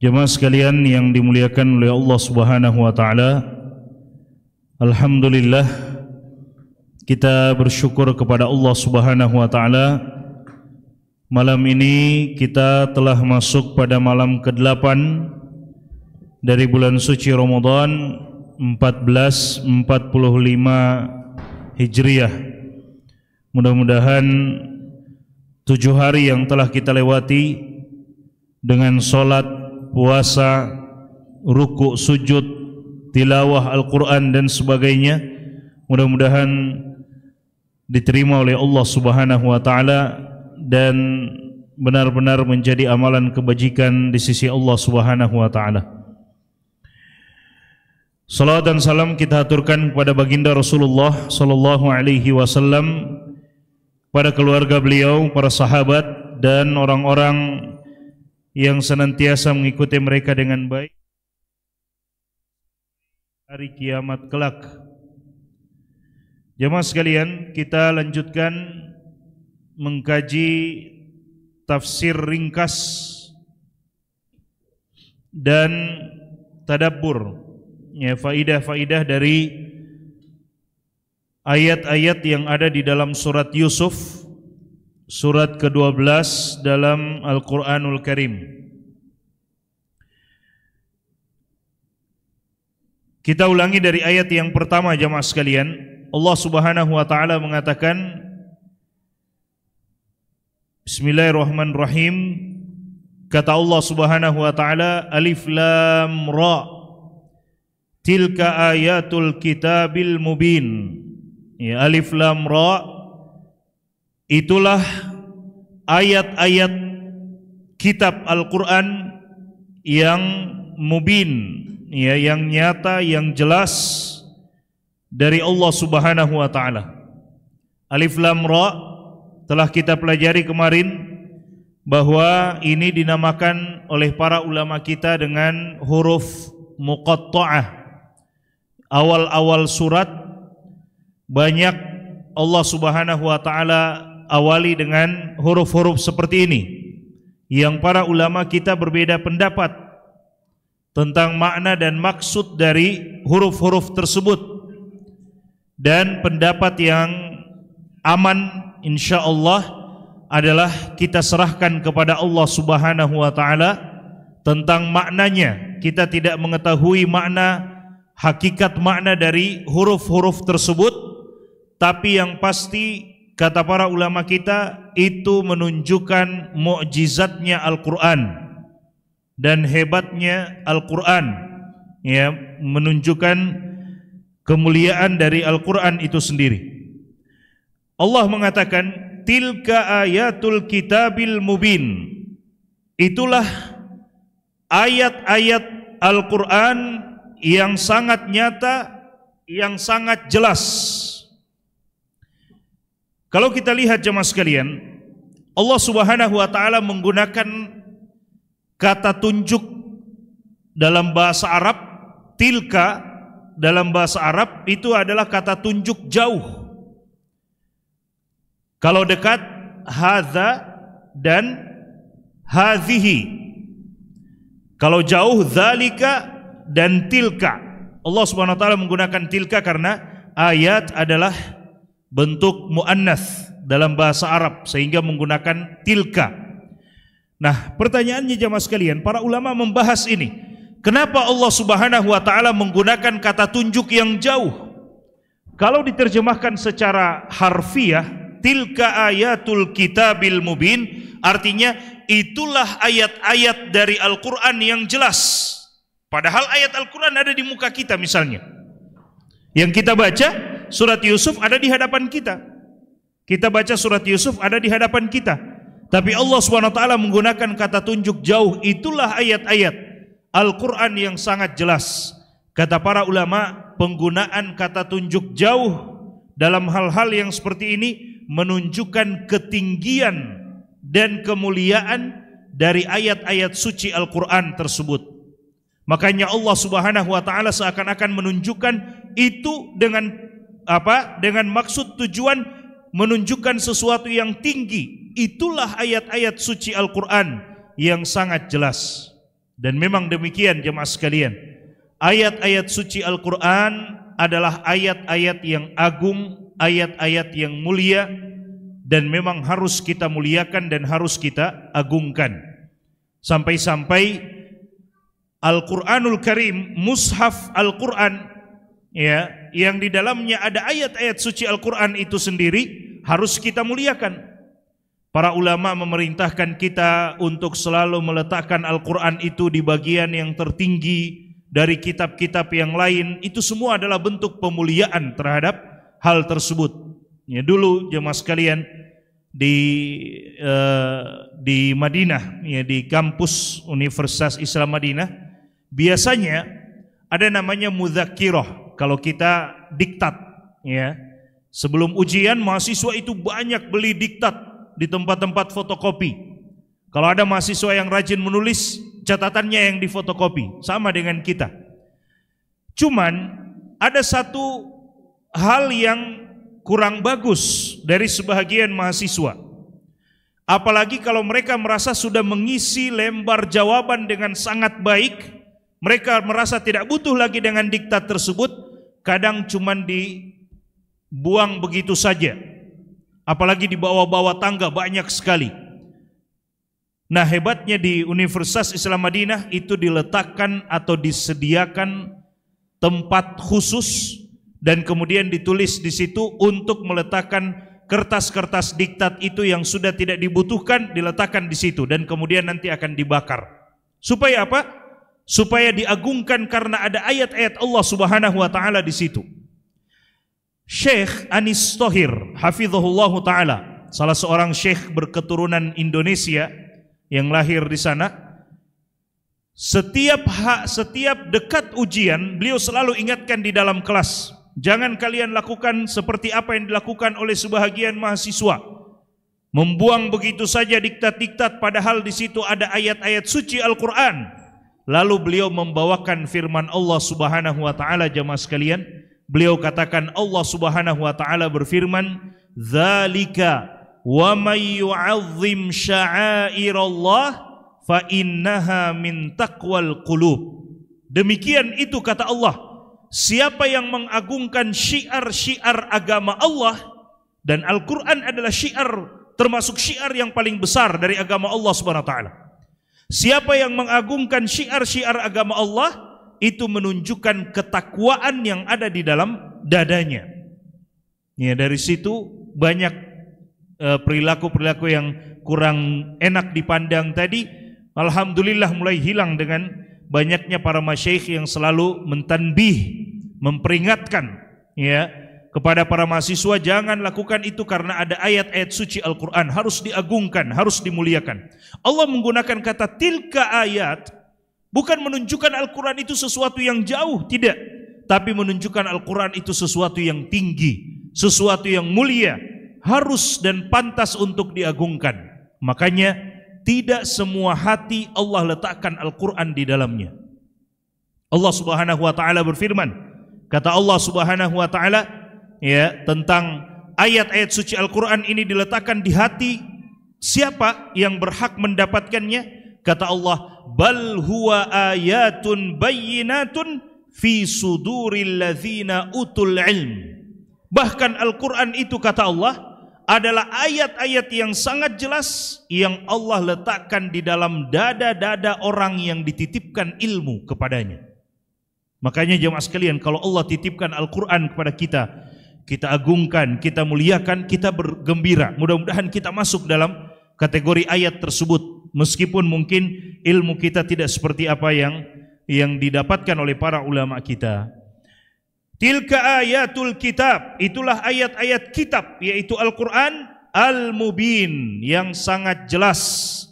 Jemaah sekalian yang dimuliakan oleh Allah Subhanahu wa taala, alhamdulillah kita bersyukur kepada Allah Subhanahu wa taala Malam ini kita telah masuk pada malam ke-8 dari bulan suci Ramadan 1445 Hijriah. Mudah-mudahan tujuh hari yang telah kita lewati dengan sholat puasa, ruku, sujud, tilawah Al-Quran dan sebagainya. Mudah-mudahan diterima oleh Allah Subhanahu Wa Taala dan benar-benar menjadi amalan kebajikan di sisi Allah Subhanahu Wa Taala. Salawat dan salam kita aturkan kepada baginda Rasulullah Sallallahu Alaihi Wasallam pada keluarga beliau, para sahabat dan orang-orang yang senantiasa mengikuti mereka dengan baik hari kiamat kelak. Jemaah sekalian, kita lanjutkan mengkaji tafsir ringkas dan tadabbur ya faidah-faidah dari ayat-ayat yang ada di dalam surat Yusuf surat ke-12 dalam Al-Qur'anul Karim. Kita ulangi dari ayat yang pertama jemaah sekalian. Allah Subhanahu wa taala mengatakan Bismillahirrahmanirrahim. Kata Allah Subhanahu wa taala Alif Lam Ra. Tilka ayatul kitabil mubin. Ya Alif Lam Ra Itulah ayat-ayat kitab Al-Qur'an yang mubin, ya yang nyata, yang jelas dari Allah Subhanahu wa taala. Alif lam ra telah kita pelajari kemarin bahwa ini dinamakan oleh para ulama kita dengan huruf muqatta'ah. Awal-awal surat banyak Allah Subhanahu wa taala awali dengan huruf-huruf seperti ini yang para ulama kita berbeda pendapat tentang makna dan maksud dari huruf-huruf tersebut dan pendapat yang aman insya Allah adalah kita serahkan kepada Allah Subhanahu wa taala tentang maknanya. Kita tidak mengetahui makna hakikat makna dari huruf-huruf tersebut, tapi yang pasti Kata para ulama kita itu menunjukkan mukjizatnya Al-Qur'an dan hebatnya Al-Qur'an. Ya, menunjukkan kemuliaan dari Al-Qur'an itu sendiri. Allah mengatakan tilka ayatul kitabil mubin. Itulah ayat-ayat Al-Qur'an yang sangat nyata, yang sangat jelas kalau kita lihat jemaah sekalian, Allah Subhanahu wa taala menggunakan kata tunjuk dalam bahasa Arab tilka dalam bahasa Arab itu adalah kata tunjuk jauh. Kalau dekat hadza dan hadhihi. Kalau jauh zalika dan tilka. Allah Subhanahu wa taala menggunakan tilka karena ayat adalah bentuk muannas dalam bahasa Arab sehingga menggunakan tilka. Nah, pertanyaannya jamaah sekalian, para ulama membahas ini. Kenapa Allah Subhanahu wa taala menggunakan kata tunjuk yang jauh? Kalau diterjemahkan secara harfiah, tilka ayatul kitabil mubin, artinya itulah ayat-ayat dari Al-Qur'an yang jelas. Padahal ayat Al-Qur'an ada di muka kita misalnya. Yang kita baca surat Yusuf ada di hadapan kita. Kita baca surat Yusuf ada di hadapan kita. Tapi Allah SWT menggunakan kata tunjuk jauh. Itulah ayat-ayat Al-Quran yang sangat jelas. Kata para ulama, penggunaan kata tunjuk jauh dalam hal-hal yang seperti ini menunjukkan ketinggian dan kemuliaan dari ayat-ayat suci Al-Quran tersebut. Makanya Allah Subhanahu wa taala seakan-akan menunjukkan itu dengan apa dengan maksud tujuan menunjukkan sesuatu yang tinggi. Itulah ayat-ayat suci Al-Qur'an yang sangat jelas. Dan memang demikian jemaah sekalian. Ayat-ayat suci Al-Qur'an adalah ayat-ayat yang agung, ayat-ayat yang mulia dan memang harus kita muliakan dan harus kita agungkan. Sampai-sampai Al-Qur'anul Karim, mushaf Al-Qur'an ya yang di dalamnya ada ayat-ayat suci Al-Qur'an itu sendiri harus kita muliakan. Para ulama memerintahkan kita untuk selalu meletakkan Al-Qur'an itu di bagian yang tertinggi dari kitab-kitab yang lain. Itu semua adalah bentuk pemuliaan terhadap hal tersebut. Ya dulu jemaah sekalian di eh, di Madinah ya di kampus Universitas Islam Madinah biasanya ada namanya muzakkirah kalau kita diktat ya. Sebelum ujian mahasiswa itu banyak beli diktat di tempat-tempat fotokopi. Kalau ada mahasiswa yang rajin menulis, catatannya yang difotokopi, sama dengan kita. Cuman ada satu hal yang kurang bagus dari sebahagian mahasiswa. Apalagi kalau mereka merasa sudah mengisi lembar jawaban dengan sangat baik, mereka merasa tidak butuh lagi dengan diktat tersebut, kadang cuma dibuang begitu saja. Apalagi di bawah-bawah tangga banyak sekali. Nah hebatnya di Universitas Islam Madinah itu diletakkan atau disediakan tempat khusus dan kemudian ditulis di situ untuk meletakkan kertas-kertas diktat itu yang sudah tidak dibutuhkan diletakkan di situ dan kemudian nanti akan dibakar. Supaya apa? supaya diagungkan karena ada ayat-ayat Allah Subhanahu wa taala di situ. Syekh Anis Tohir hafizahullahu taala, salah seorang syekh berketurunan Indonesia yang lahir di sana. Setiap hak, setiap dekat ujian, beliau selalu ingatkan di dalam kelas, jangan kalian lakukan seperti apa yang dilakukan oleh sebahagian mahasiswa. Membuang begitu saja diktat-diktat padahal di situ ada ayat-ayat suci Al-Qur'an Lalu beliau membawakan firman Allah Subhanahu wa taala jemaah sekalian. Beliau katakan Allah Subhanahu wa taala berfirman, "Dzalika wa may yu'azzim sya'airallah fa innaha min taqwal qulub." Demikian itu kata Allah. Siapa yang mengagungkan syiar-syiar agama Allah dan Al-Qur'an adalah syiar termasuk syiar yang paling besar dari agama Allah Subhanahu wa taala. Siapa yang mengagungkan syiar-syiar agama Allah itu menunjukkan ketakwaan yang ada di dalam dadanya. Ya, dari situ banyak e, perilaku-perilaku yang kurang enak dipandang tadi alhamdulillah mulai hilang dengan banyaknya para masyaikh yang selalu mentanbih, memperingatkan ya kepada para mahasiswa jangan lakukan itu karena ada ayat-ayat suci Al-Qur'an harus diagungkan, harus dimuliakan. Allah menggunakan kata tilka ayat bukan menunjukkan Al-Qur'an itu sesuatu yang jauh, tidak, tapi menunjukkan Al-Qur'an itu sesuatu yang tinggi, sesuatu yang mulia, harus dan pantas untuk diagungkan. Makanya tidak semua hati Allah letakkan Al-Qur'an di dalamnya. Allah Subhanahu wa taala berfirman, kata Allah Subhanahu wa taala, ya tentang ayat-ayat suci Al-Qur'an ini diletakkan di hati siapa yang berhak mendapatkannya? Kata Allah, "Bal huwa ayatun bayyinatun fi suduril ladzina utul ilm." Bahkan Al-Qur'an itu kata Allah, adalah ayat-ayat yang sangat jelas yang Allah letakkan di dalam dada-dada orang yang dititipkan ilmu kepadanya. Makanya jemaah sekalian, kalau Allah titipkan Al-Quran kepada kita, kita agungkan, kita muliakan, kita bergembira. Mudah-mudahan kita masuk dalam kategori ayat tersebut meskipun mungkin ilmu kita tidak seperti apa yang yang didapatkan oleh para ulama kita. Tilka ayatul kitab, itulah ayat-ayat kitab yaitu Al-Qur'an al-mubin yang sangat jelas,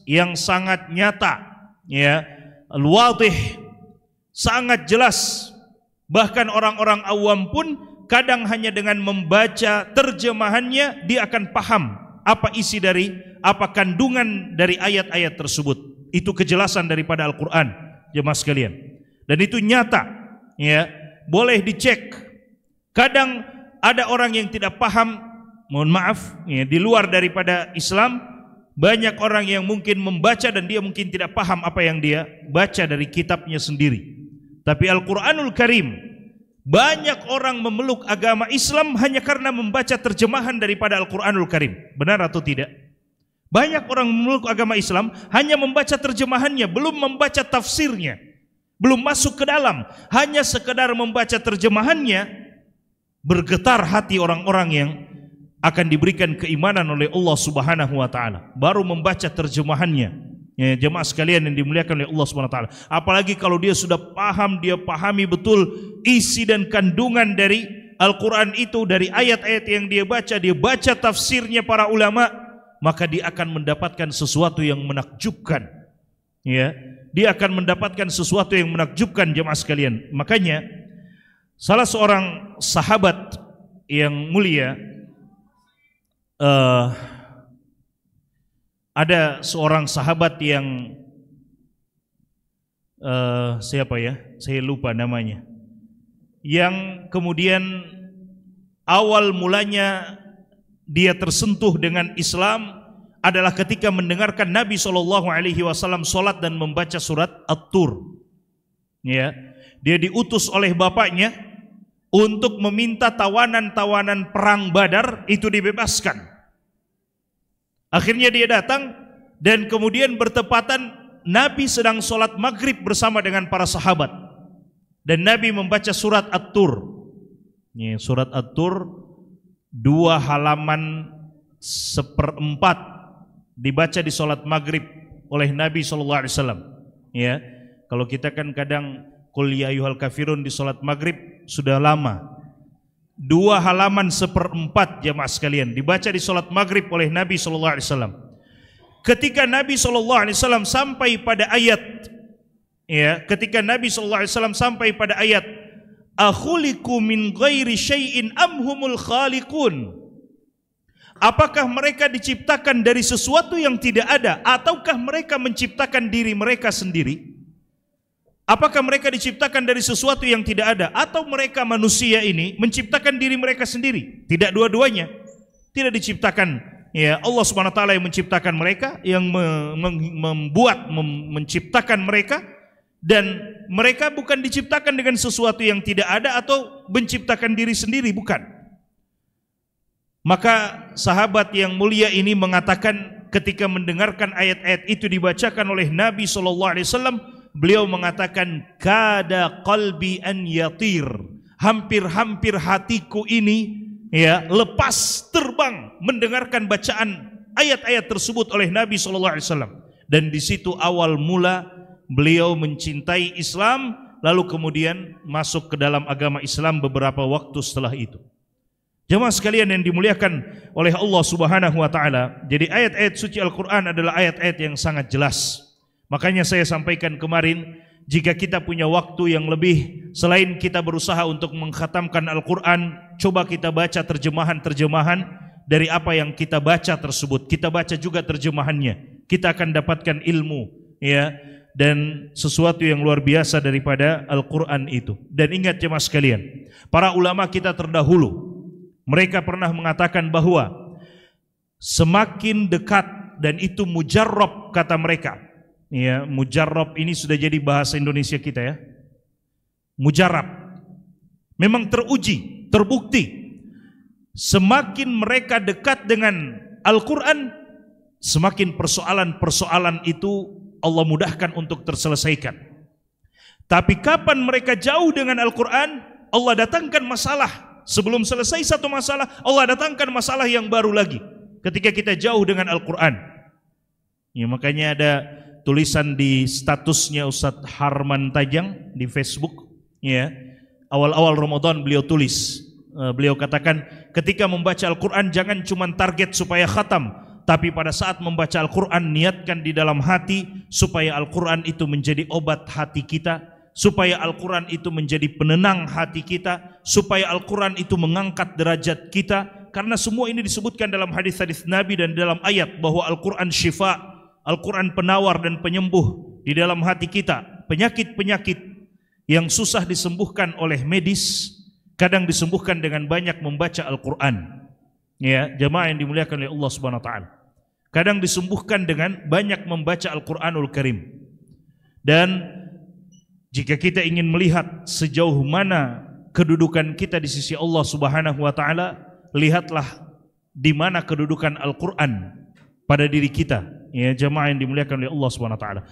yang sangat nyata, ya. Al-wadih sangat jelas. Bahkan orang-orang awam pun kadang hanya dengan membaca terjemahannya dia akan paham apa isi dari apa kandungan dari ayat-ayat tersebut. Itu kejelasan daripada Al-Qur'an, jemaah sekalian. Dan itu nyata, ya. Boleh dicek. Kadang ada orang yang tidak paham, mohon maaf, ya, di luar daripada Islam, banyak orang yang mungkin membaca dan dia mungkin tidak paham apa yang dia baca dari kitabnya sendiri. Tapi Al-Qur'anul Karim banyak orang memeluk agama Islam hanya karena membaca terjemahan daripada Al-Quranul Karim. Benar atau tidak? Banyak orang memeluk agama Islam hanya membaca terjemahannya, belum membaca tafsirnya. Belum masuk ke dalam, hanya sekedar membaca terjemahannya. Bergetar hati orang-orang yang akan diberikan keimanan oleh Allah Subhanahu wa taala. Baru membaca terjemahannya, Ya, jemaah sekalian yang dimuliakan oleh Allah SWT. Apalagi kalau dia sudah paham, dia pahami betul isi dan kandungan dari Al-Quran itu, dari ayat-ayat yang dia baca, dia baca tafsirnya para ulama, maka dia akan mendapatkan sesuatu yang menakjubkan. Ya, dia akan mendapatkan sesuatu yang menakjubkan jemaah sekalian. Makanya salah seorang sahabat yang mulia uh, ada seorang sahabat yang uh, siapa ya? Saya lupa namanya. Yang kemudian awal mulanya dia tersentuh dengan Islam adalah ketika mendengarkan Nabi Shallallahu Alaihi Wasallam sholat dan membaca surat At-Tur. Ya, dia diutus oleh bapaknya untuk meminta tawanan-tawanan perang Badar itu dibebaskan. Akhirnya dia datang dan kemudian bertepatan Nabi sedang sholat maghrib bersama dengan para sahabat. Dan Nabi membaca surat At-Tur. Surat At-Tur dua halaman seperempat dibaca di sholat maghrib oleh Nabi Shallallahu Alaihi Wasallam. Ya, kalau kita kan kadang kuliah ya yuhal kafirun di sholat maghrib sudah lama dua halaman seperempat jemaah sekalian dibaca di sholat maghrib oleh Nabi Shallallahu Alaihi Wasallam. Ketika Nabi Shallallahu Alaihi Wasallam sampai pada ayat, ya, ketika Nabi Shallallahu Alaihi Wasallam sampai pada ayat, akhuliku min ghairi syai'in amhumul khaliqun. Apakah mereka diciptakan dari sesuatu yang tidak ada ataukah mereka menciptakan diri mereka sendiri? Apakah mereka diciptakan dari sesuatu yang tidak ada atau mereka manusia ini menciptakan diri mereka sendiri? Tidak dua-duanya. Tidak diciptakan ya Allah Subhanahu wa taala yang menciptakan mereka, yang membuat mem menciptakan mereka dan mereka bukan diciptakan dengan sesuatu yang tidak ada atau menciptakan diri sendiri, bukan. Maka sahabat yang mulia ini mengatakan ketika mendengarkan ayat-ayat itu dibacakan oleh Nabi sallallahu alaihi wasallam beliau mengatakan kada qalbi an yatir hampir-hampir hatiku ini ya lepas terbang mendengarkan bacaan ayat-ayat tersebut oleh Nabi Sallallahu alaihi wasallam dan di situ awal mula beliau mencintai Islam lalu kemudian masuk ke dalam agama Islam beberapa waktu setelah itu Jemaah sekalian yang dimuliakan oleh Allah Subhanahu wa taala. Jadi ayat-ayat suci Al-Qur'an adalah ayat-ayat yang sangat jelas Makanya saya sampaikan kemarin, jika kita punya waktu yang lebih selain kita berusaha untuk menghatamkan Al-Qur'an, coba kita baca terjemahan-terjemahan dari apa yang kita baca tersebut. Kita baca juga terjemahannya. Kita akan dapatkan ilmu, ya. Dan sesuatu yang luar biasa daripada Al-Quran itu. Dan ingat ya mas kalian, para ulama kita terdahulu, mereka pernah mengatakan bahwa semakin dekat dan itu mujarab kata mereka, ya mujarab ini sudah jadi bahasa Indonesia kita ya. Mujarab. Memang teruji, terbukti. Semakin mereka dekat dengan Al-Quran, semakin persoalan-persoalan itu Allah mudahkan untuk terselesaikan. Tapi kapan mereka jauh dengan Al-Quran, Allah datangkan masalah. Sebelum selesai satu masalah, Allah datangkan masalah yang baru lagi. Ketika kita jauh dengan Al-Quran. Ya, makanya ada tulisan di statusnya Ustadz Harman Tajang di Facebook ya awal-awal Ramadan beliau tulis eh, beliau katakan ketika membaca Al-Qur'an jangan cuma target supaya khatam tapi pada saat membaca Al-Qur'an niatkan di dalam hati supaya Al-Qur'an itu menjadi obat hati kita supaya Al-Quran itu menjadi penenang hati kita, supaya Al-Quran itu mengangkat derajat kita, karena semua ini disebutkan dalam hadis-hadis Nabi dan dalam ayat bahwa Al-Quran syifa, Al-Quran penawar dan penyembuh di dalam hati kita. Penyakit-penyakit yang susah disembuhkan oleh medis, kadang disembuhkan dengan banyak membaca Al-Quran. Ya, jemaah yang dimuliakan oleh Allah Subhanahu taala. Kadang disembuhkan dengan banyak membaca Al-Qur'anul Karim. Dan jika kita ingin melihat sejauh mana kedudukan kita di sisi Allah Subhanahu wa taala, lihatlah di mana kedudukan Al-Qur'an pada diri kita ya jemaah yang dimuliakan oleh Allah Subhanahu wa taala.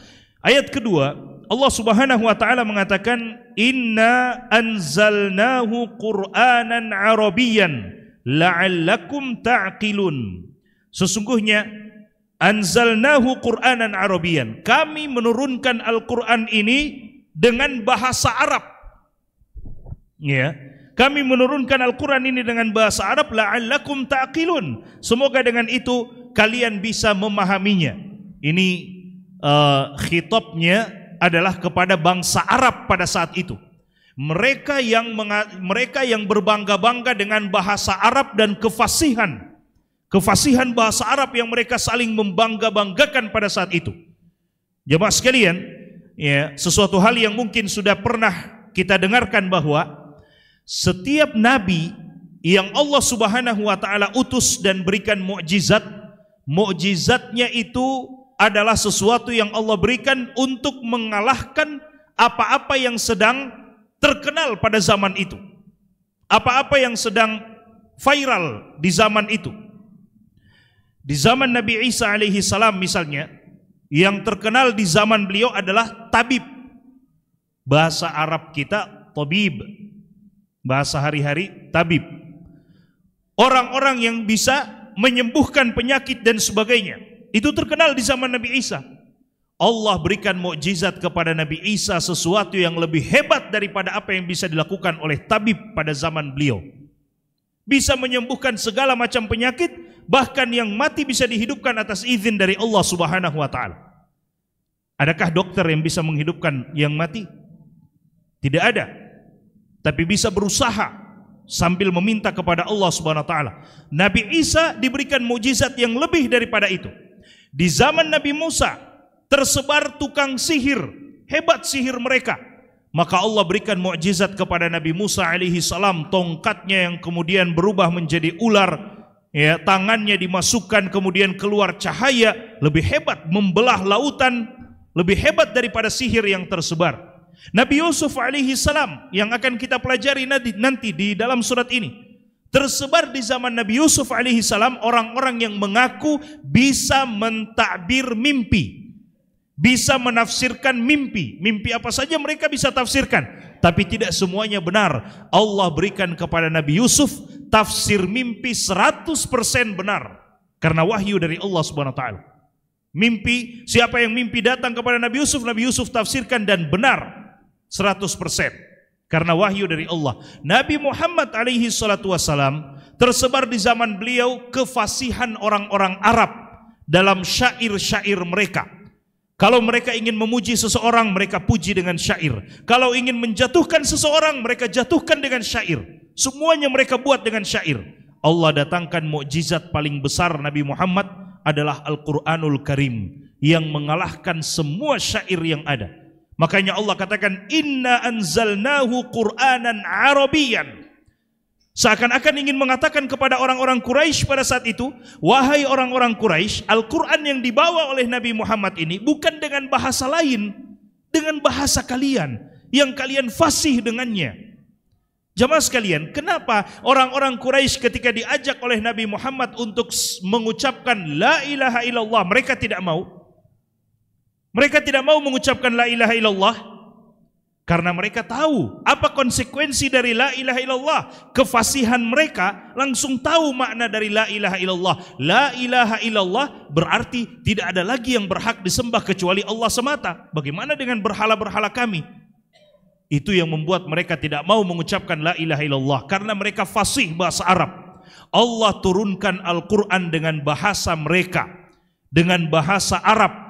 Ayat kedua, Allah Subhanahu wa taala mengatakan inna anzalnahu qur'anan arabiyyan la'allakum ta'qilun. Sesungguhnya anzalnahu qur'anan Arabian. Kami menurunkan Al-Qur'an ini dengan bahasa Arab. Ya. Kami menurunkan Al-Qur'an ini dengan bahasa Arab la'allakum ta'qilun. Semoga dengan itu kalian bisa memahaminya. Ini uh, khitobnya adalah kepada bangsa Arab pada saat itu. Mereka yang mereka yang berbangga-bangga dengan bahasa Arab dan kefasihan kefasihan bahasa Arab yang mereka saling membangga-banggakan pada saat itu. Jemaah sekalian, ya, sesuatu hal yang mungkin sudah pernah kita dengarkan bahwa setiap nabi yang Allah Subhanahu wa taala utus dan berikan mukjizat mukjizatnya itu adalah sesuatu yang Allah berikan untuk mengalahkan apa-apa yang sedang terkenal pada zaman itu. Apa-apa yang sedang viral di zaman itu. Di zaman Nabi Isa alaihi salam misalnya, yang terkenal di zaman beliau adalah tabib. Bahasa Arab kita tabib. Bahasa hari-hari tabib. Orang-orang yang bisa menyembuhkan penyakit dan sebagainya. Itu terkenal di zaman Nabi Isa. Allah berikan mukjizat kepada Nabi Isa sesuatu yang lebih hebat daripada apa yang bisa dilakukan oleh tabib pada zaman beliau. Bisa menyembuhkan segala macam penyakit, bahkan yang mati bisa dihidupkan atas izin dari Allah Subhanahu wa taala. Adakah dokter yang bisa menghidupkan yang mati? Tidak ada. Tapi bisa berusaha sambil meminta kepada Allah Subhanahu wa taala. Nabi Isa diberikan mujizat yang lebih daripada itu. Di zaman Nabi Musa tersebar tukang sihir, hebat sihir mereka. Maka Allah berikan mukjizat kepada Nabi Musa alaihi salam tongkatnya yang kemudian berubah menjadi ular. Ya, tangannya dimasukkan kemudian keluar cahaya lebih hebat membelah lautan, lebih hebat daripada sihir yang tersebar. Nabi Yusuf alaihi salam yang akan kita pelajari nanti di dalam surat ini. Tersebar di zaman Nabi Yusuf alaihi salam orang-orang yang mengaku bisa mentakbir mimpi. Bisa menafsirkan mimpi. Mimpi apa saja mereka bisa tafsirkan. Tapi tidak semuanya benar. Allah berikan kepada Nabi Yusuf tafsir mimpi 100% benar. Karena wahyu dari Allah subhanahu wa ta'ala. Mimpi, siapa yang mimpi datang kepada Nabi Yusuf, Nabi Yusuf tafsirkan dan benar. 100% karena wahyu dari Allah. Nabi Muhammad alaihi salatu wasalam tersebar di zaman beliau kefasihan orang-orang Arab dalam syair-syair mereka. Kalau mereka ingin memuji seseorang, mereka puji dengan syair. Kalau ingin menjatuhkan seseorang, mereka jatuhkan dengan syair. Semuanya mereka buat dengan syair. Allah datangkan mukjizat paling besar Nabi Muhammad adalah Al-Quranul Karim yang mengalahkan semua syair yang ada. Makanya Allah katakan inna anzalnahu Qur'anan Arabian. Seakan-akan ingin mengatakan kepada orang-orang Quraisy pada saat itu, wahai orang-orang Quraisy, Al-Qur'an yang dibawa oleh Nabi Muhammad ini bukan dengan bahasa lain, dengan bahasa kalian yang kalian fasih dengannya. Jamaah sekalian, kenapa orang-orang Quraisy ketika diajak oleh Nabi Muhammad untuk mengucapkan la ilaha illallah mereka tidak mau? Mereka tidak mau mengucapkan la ilaha illallah karena mereka tahu apa konsekuensi dari la ilaha illallah. Kefasihan mereka langsung tahu makna dari la ilaha illallah. La ilaha illallah berarti tidak ada lagi yang berhak disembah kecuali Allah semata. Bagaimana dengan berhala-berhala kami? Itu yang membuat mereka tidak mau mengucapkan la ilaha illallah karena mereka fasih bahasa Arab. Allah turunkan Al-Qur'an dengan bahasa mereka, dengan bahasa Arab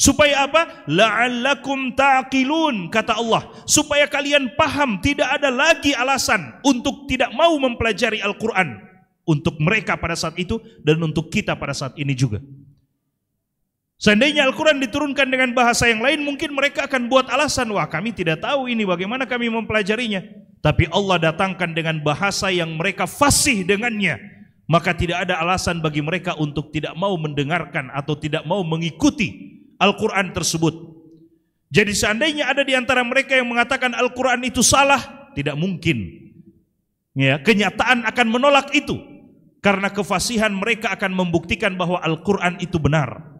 Supaya apa? La'allakum ta'qilun kata Allah, supaya kalian paham tidak ada lagi alasan untuk tidak mau mempelajari Al-Qur'an untuk mereka pada saat itu dan untuk kita pada saat ini juga. Seandainya Al-Quran diturunkan dengan bahasa yang lain, mungkin mereka akan buat alasan, wah kami tidak tahu ini bagaimana kami mempelajarinya. Tapi Allah datangkan dengan bahasa yang mereka fasih dengannya. Maka tidak ada alasan bagi mereka untuk tidak mau mendengarkan atau tidak mau mengikuti Al-Quran tersebut. Jadi seandainya ada di antara mereka yang mengatakan Al-Quran itu salah, tidak mungkin. Ya, kenyataan akan menolak itu. Karena kefasihan mereka akan membuktikan bahwa Al-Quran itu benar.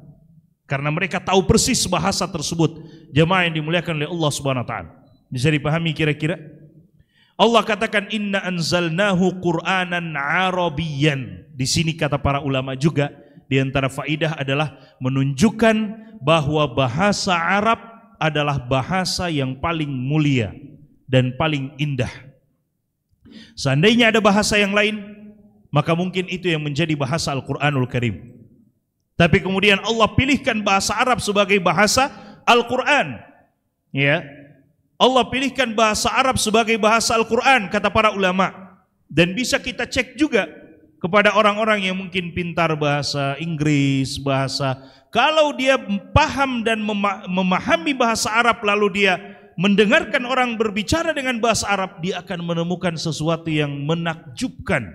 Karena mereka tahu persis bahasa tersebut. Jemaah yang dimuliakan oleh Allah Subhanahu Wa Taala. Bisa dipahami kira-kira? Allah katakan inna anzalnahu Qur'anan Arabiyan. Di sini kata para ulama juga di antara faidah adalah menunjukkan bahwa bahasa Arab adalah bahasa yang paling mulia dan paling indah. Seandainya ada bahasa yang lain, maka mungkin itu yang menjadi bahasa Al-Qur'anul Karim. Tapi kemudian Allah pilihkan bahasa Arab sebagai bahasa Al-Qur'an. Ya. Allah pilihkan bahasa Arab sebagai bahasa Al-Qur'an kata para ulama. Dan bisa kita cek juga kepada orang-orang yang mungkin pintar bahasa Inggris, bahasa kalau dia paham dan memahami bahasa Arab lalu dia mendengarkan orang berbicara dengan bahasa Arab, dia akan menemukan sesuatu yang menakjubkan.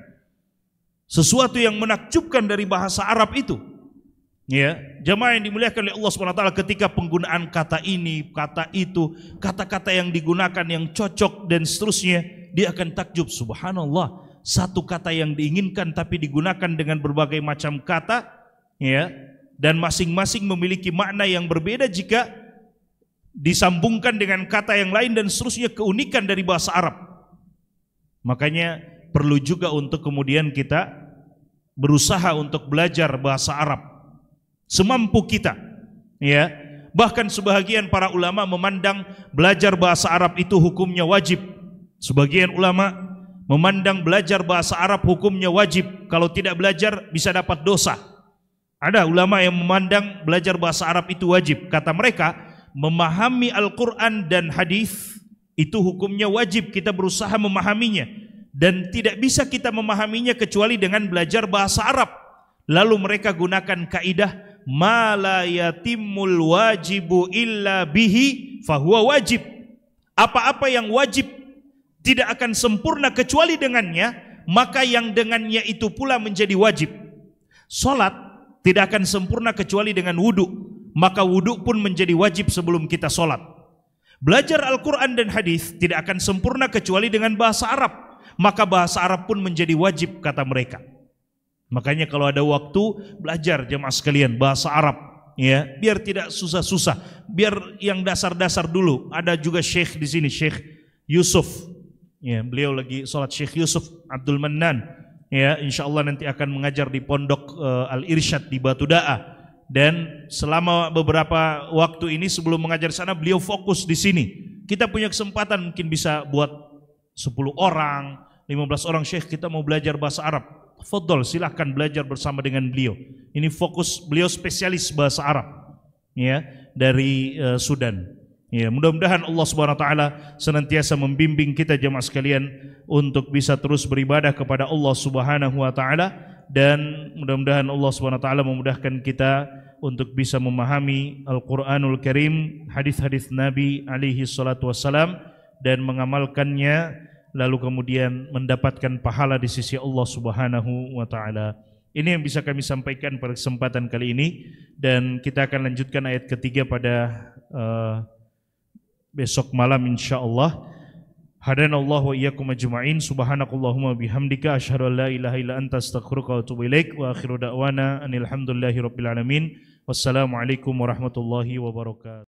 Sesuatu yang menakjubkan dari bahasa Arab itu. Ya, jemaah yang dimuliakan oleh Allah SWT ketika penggunaan kata ini, kata itu, kata-kata yang digunakan yang cocok dan seterusnya, dia akan takjub subhanallah satu kata yang diinginkan tapi digunakan dengan berbagai macam kata ya dan masing-masing memiliki makna yang berbeda jika disambungkan dengan kata yang lain dan seterusnya keunikan dari bahasa Arab. Makanya perlu juga untuk kemudian kita berusaha untuk belajar bahasa Arab semampu kita ya. Bahkan sebahagian para ulama memandang belajar bahasa Arab itu hukumnya wajib. Sebagian ulama Memandang belajar bahasa Arab hukumnya wajib, kalau tidak belajar bisa dapat dosa. Ada ulama yang memandang belajar bahasa Arab itu wajib. Kata mereka, memahami Al-Qur'an dan hadis itu hukumnya wajib kita berusaha memahaminya dan tidak bisa kita memahaminya kecuali dengan belajar bahasa Arab. Lalu mereka gunakan kaidah mala yatimul wajibu illa bihi fahuwa wajib. Apa-apa yang wajib tidak akan sempurna kecuali dengannya, maka yang dengannya itu pula menjadi wajib. Salat tidak akan sempurna kecuali dengan wudhu, maka wudhu pun menjadi wajib sebelum kita salat. Belajar Al-Quran dan hadis tidak akan sempurna kecuali dengan bahasa Arab, maka bahasa Arab pun menjadi wajib kata mereka. Makanya kalau ada waktu belajar jemaah sekalian bahasa Arab ya, biar tidak susah-susah, biar yang dasar-dasar dulu. Ada juga syekh di sini, Syekh Yusuf Ya, beliau lagi sholat Syekh Yusuf Abdul Manan. Ya, insya Allah nanti akan mengajar di pondok uh, eh, Al Irsyad di Batu Da'a. Dan selama beberapa waktu ini sebelum mengajar sana beliau fokus di sini. Kita punya kesempatan mungkin bisa buat 10 orang, 15 orang syekh kita mau belajar bahasa Arab. Fadol silahkan belajar bersama dengan beliau. Ini fokus beliau spesialis bahasa Arab ya dari uh, Sudan. Ya, mudah-mudahan Allah Subhanahu wa taala senantiasa membimbing kita jemaah sekalian untuk bisa terus beribadah kepada Allah Subhanahu wa taala dan mudah-mudahan Allah Subhanahu wa taala memudahkan kita untuk bisa memahami Al-Qur'anul Karim, hadis-hadis Nabi alaihi salatu wasalam dan mengamalkannya lalu kemudian mendapatkan pahala di sisi Allah Subhanahu wa taala. Ini yang bisa kami sampaikan pada kesempatan kali ini dan kita akan lanjutkan ayat ketiga pada uh, besok malam insyaallah hadan Allah wa iyyakum ajma'in subhanakallahumma bihamdika asyhadu an la ilaha illa anta astaghfiruka wa atubu ilaik wa akhiru da'wana anil hamdulillahi rabbil alamin wassalamu alaikum warahmatullahi wabarakatuh